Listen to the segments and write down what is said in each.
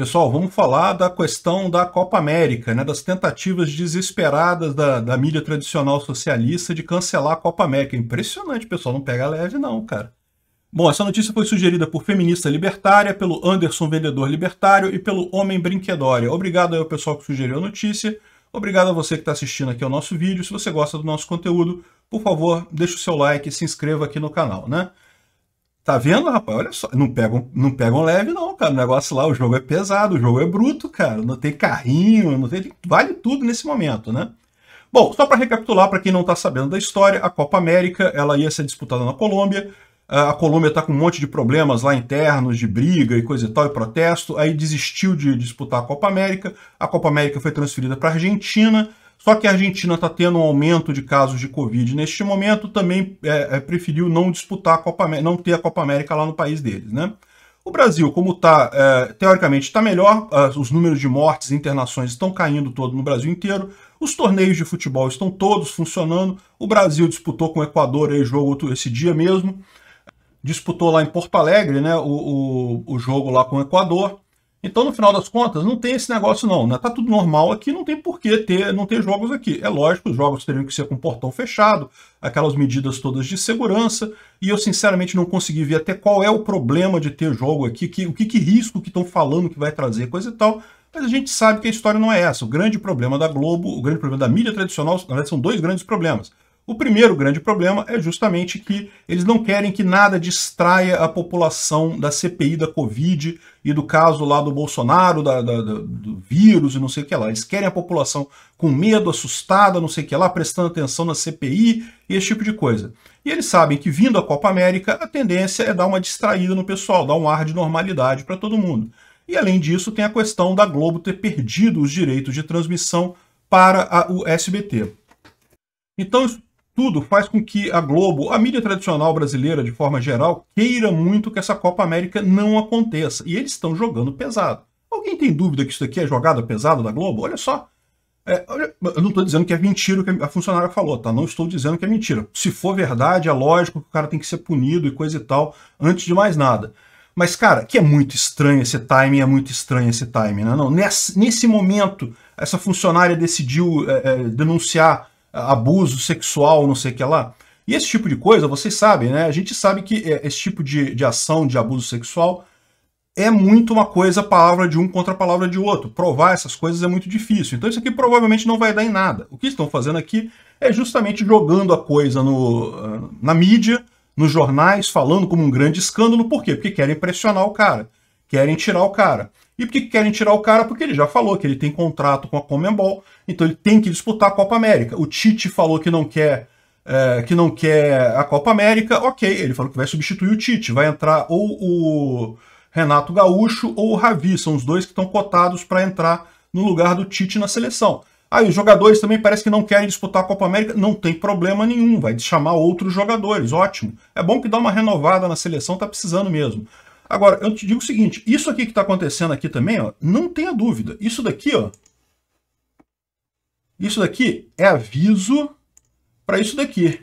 Pessoal, vamos falar da questão da Copa América, né, das tentativas desesperadas da, da mídia tradicional socialista de cancelar a Copa América. Impressionante, pessoal, não pega leve não, cara. Bom, essa notícia foi sugerida por Feminista Libertária, pelo Anderson Vendedor Libertário e pelo Homem Brinquedória. Obrigado ao pessoal que sugeriu a notícia. Obrigado a você que está assistindo aqui ao nosso vídeo. Se você gosta do nosso conteúdo, por favor, deixe o seu like e se inscreva aqui no canal, né? Tá vendo, rapaz? Olha só, não pegam, não pegam leve, não, cara. O negócio lá, o jogo é pesado, o jogo é bruto, cara. Não tem carrinho, não tem. Vale tudo nesse momento, né? Bom, só para recapitular, para quem não está sabendo da história, a Copa América ela ia ser disputada na Colômbia. A Colômbia está com um monte de problemas lá internos, de briga e coisa e tal, e protesto. Aí desistiu de disputar a Copa América. A Copa América foi transferida para Argentina. Só que a Argentina está tendo um aumento de casos de Covid neste momento, também é, é, preferiu não disputar a Copa não ter a Copa América lá no país deles, né? O Brasil, como está, é, teoricamente, está melhor, ah, os números de mortes e internações estão caindo todo no Brasil inteiro, os torneios de futebol estão todos funcionando, o Brasil disputou com o Equador aí, jogo outro, esse dia mesmo, disputou lá em Porto Alegre né, o, o, o jogo lá com o Equador, então, no final das contas, não tem esse negócio não, né? Tá tudo normal aqui, não tem por que ter, não ter jogos aqui. É lógico, os jogos teriam que ser com portão fechado, aquelas medidas todas de segurança, e eu sinceramente não consegui ver até qual é o problema de ter jogo aqui, que, o que, que risco que estão falando que vai trazer, coisa e tal. Mas a gente sabe que a história não é essa. O grande problema da Globo, o grande problema da mídia tradicional, na verdade são dois grandes problemas. O primeiro grande problema é justamente que eles não querem que nada distraia a população da CPI da Covid e do caso lá do Bolsonaro, da, da, do vírus e não sei o que lá. Eles querem a população com medo, assustada, não sei o que lá, prestando atenção na CPI e esse tipo de coisa. E eles sabem que vindo a Copa América, a tendência é dar uma distraída no pessoal, dar um ar de normalidade para todo mundo. E além disso, tem a questão da Globo ter perdido os direitos de transmissão para a, o SBT. Então, isso tudo faz com que a Globo, a mídia tradicional brasileira de forma geral, queira muito que essa Copa América não aconteça. E eles estão jogando pesado. Alguém tem dúvida que isso daqui é jogada pesada da Globo? Olha só. É, olha, eu não estou dizendo que é mentira o que a funcionária falou, tá? Não estou dizendo que é mentira. Se for verdade, é lógico que o cara tem que ser punido e coisa e tal, antes de mais nada. Mas, cara, que é muito estranho esse timing, é muito estranho esse timing, né? Não, nesse, nesse momento, essa funcionária decidiu é, é, denunciar abuso sexual, não sei o que lá. E esse tipo de coisa, vocês sabem, né? A gente sabe que é, esse tipo de, de ação de abuso sexual é muito uma coisa, palavra de um contra a palavra de outro. Provar essas coisas é muito difícil. Então isso aqui provavelmente não vai dar em nada. O que estão fazendo aqui é justamente jogando a coisa no, ah, na mídia, nos jornais, falando como um grande escândalo. Por quê? Porque querem pressionar o cara, querem tirar o cara. E por que querem tirar o cara? Porque ele já falou que ele tem contrato com a Comembol, então ele tem que disputar a Copa América. O Tite falou que não quer é, que não quer a Copa América, ok, ele falou que vai substituir o Tite, vai entrar ou o Renato Gaúcho ou o Ravi, são os dois que estão cotados para entrar no lugar do Tite na seleção. Aí os jogadores também parece que não querem disputar a Copa América, não tem problema nenhum, vai chamar outros jogadores, ótimo. É bom que dá uma renovada na seleção, tá precisando mesmo. Agora, eu te digo o seguinte, isso aqui que está acontecendo aqui também, ó, não tenha dúvida. Isso daqui, ó, isso daqui é aviso para isso daqui.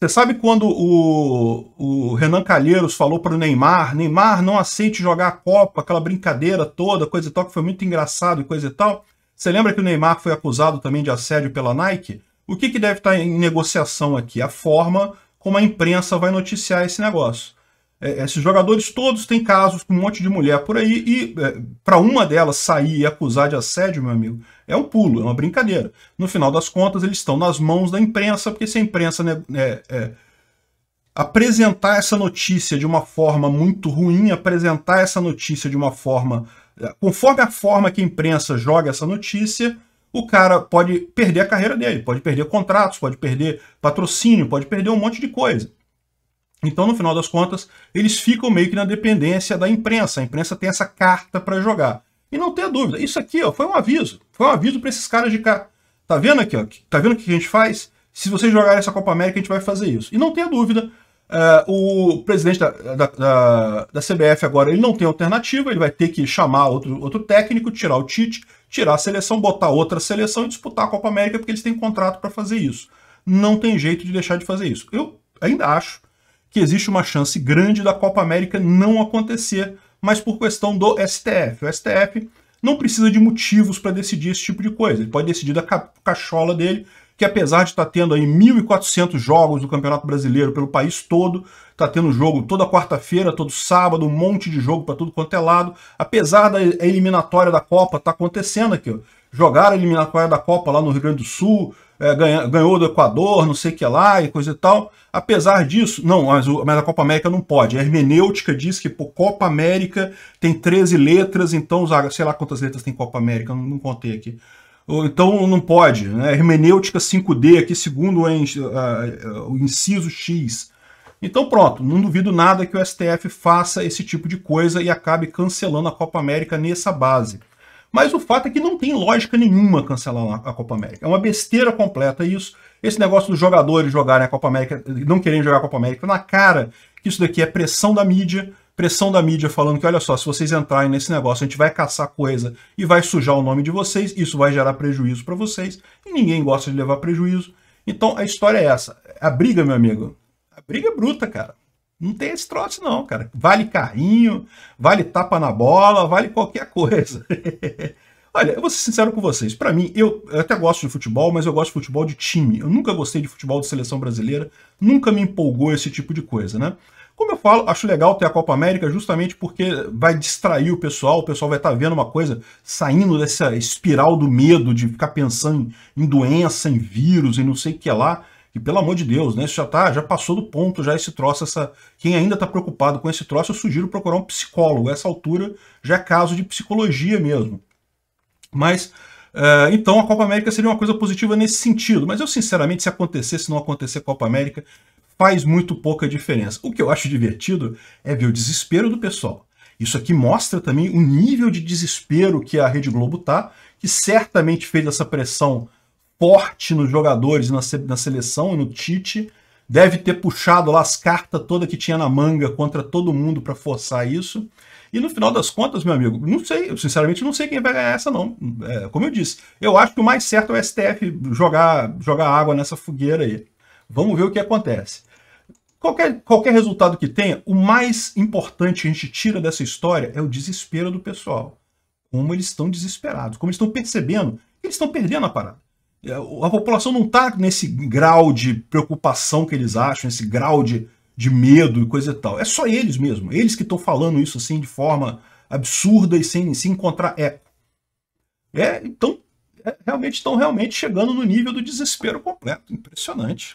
Você sabe quando o, o Renan Calheiros falou para o Neymar, Neymar, não aceite jogar a Copa, aquela brincadeira toda, coisa e tal, que foi muito engraçado e coisa e tal. Você lembra que o Neymar foi acusado também de assédio pela Nike? O que, que deve estar tá em negociação aqui? A forma como a imprensa vai noticiar esse negócio. É, é, esses jogadores todos têm casos com um monte de mulher por aí, e é, para uma delas sair e acusar de assédio, meu amigo, é um pulo, é uma brincadeira. No final das contas, eles estão nas mãos da imprensa, porque se a imprensa né, é, é apresentar essa notícia de uma forma muito ruim, apresentar essa notícia de uma forma. Conforme a forma que a imprensa joga essa notícia, o cara pode perder a carreira dele, pode perder contratos, pode perder patrocínio, pode perder um monte de coisa. Então, no final das contas, eles ficam meio que na dependência da imprensa. A imprensa tem essa carta para jogar. E não tenha dúvida, isso aqui ó, foi um aviso. Foi um aviso para esses caras de cá. Tá vendo aqui? Ó, tá vendo o que a gente faz? Se vocês jogarem essa Copa América, a gente vai fazer isso. E não tenha dúvida, uh, o presidente da, da, da, da, CBF agora ele não tem alternativa, ele vai ter que chamar outro, outro técnico, tirar o Tite, tirar a seleção, botar outra seleção e disputar a Copa América, porque eles têm contrato para fazer isso. Não tem jeito de deixar de fazer isso. Eu ainda acho que existe uma chance grande da Copa América não acontecer, mas por questão do STF. O STF não precisa de motivos para decidir esse tipo de coisa. Ele pode decidir da ca cachola dele, que apesar de estar tá tendo aí 1.400 jogos do Campeonato Brasileiro pelo país todo, está tendo jogo toda quarta-feira, todo sábado, um monte de jogo para tudo quanto é lado, apesar da eliminatória da Copa tá acontecendo aqui, ó, jogaram a eliminatória da Copa lá no Rio Grande do Sul, é, ganhou, ganhou do Equador, não sei o que lá e coisa e tal. Apesar disso, não, mas, o, mas a Copa América não pode. A hermenêutica diz que pô, Copa América tem 13 letras, então, sei lá quantas letras tem Copa América, não, não contei aqui. Então não pode. Né? Hermenêutica 5D, aqui segundo o inciso X. Então pronto, não duvido nada que o STF faça esse tipo de coisa e acabe cancelando a Copa América nessa base. Mas o fato é que não tem lógica nenhuma cancelar a Copa América. É uma besteira completa isso. Esse negócio dos jogadores jogarem a Copa América, não querem jogar a Copa América, na cara que isso daqui é pressão da mídia, pressão da mídia falando que, olha só, se vocês entrarem nesse negócio, a gente vai caçar coisa e vai sujar o nome de vocês, isso vai gerar prejuízo para vocês, e ninguém gosta de levar prejuízo. Então a história é essa. A briga, meu amigo, a briga é bruta, cara. Não tem esse troço, não, cara. Vale carrinho, vale tapa na bola, vale qualquer coisa. Olha, eu vou ser sincero com vocês. Para mim, eu, eu, até gosto de futebol, mas eu gosto de futebol de time. Eu nunca gostei de futebol de seleção brasileira, nunca me empolgou esse tipo de coisa, né? Como eu falo, acho legal ter a Copa América justamente porque vai distrair o pessoal, o pessoal vai estar tá vendo uma coisa saindo dessa espiral do medo de ficar pensando em doença, em vírus e não sei o que lá. E pelo amor de Deus, né? Isso já tá, já passou do ponto já esse troço, essa quem ainda está preocupado com esse troço, eu sugiro procurar um psicólogo. A essa altura já é caso de psicologia mesmo. Mas Uh, então a Copa América seria uma coisa positiva nesse sentido. Mas eu, sinceramente, se acontecer, se não acontecer a Copa América, faz muito pouca diferença. O que eu acho divertido é ver o desespero do pessoal. Isso aqui mostra também o nível de desespero que a Rede Globo tá, que certamente fez essa pressão forte nos jogadores, na, na seleção e no Tite. Deve ter puxado lá as cartas toda que tinha na manga contra todo mundo para forçar isso. E no final das contas, meu amigo, não sei, eu sinceramente não sei quem vai ganhar essa, não. É, como eu disse, eu acho que o mais certo é o STF jogar, jogar água nessa fogueira aí. Vamos ver o que acontece. Qualquer, qualquer resultado que tenha, o mais importante que a gente tira dessa história é o desespero do pessoal. Como eles estão desesperados, como eles estão percebendo que eles estão perdendo a parada. É, a população não está nesse grau de preocupação que eles acham, esse grau de, de medo e coisa e tal. É só eles mesmo. Eles que estão falando isso assim de forma absurda e sem se encontrar eco. É. é, então, é, realmente estão realmente chegando no nível do desespero completo. Impressionante.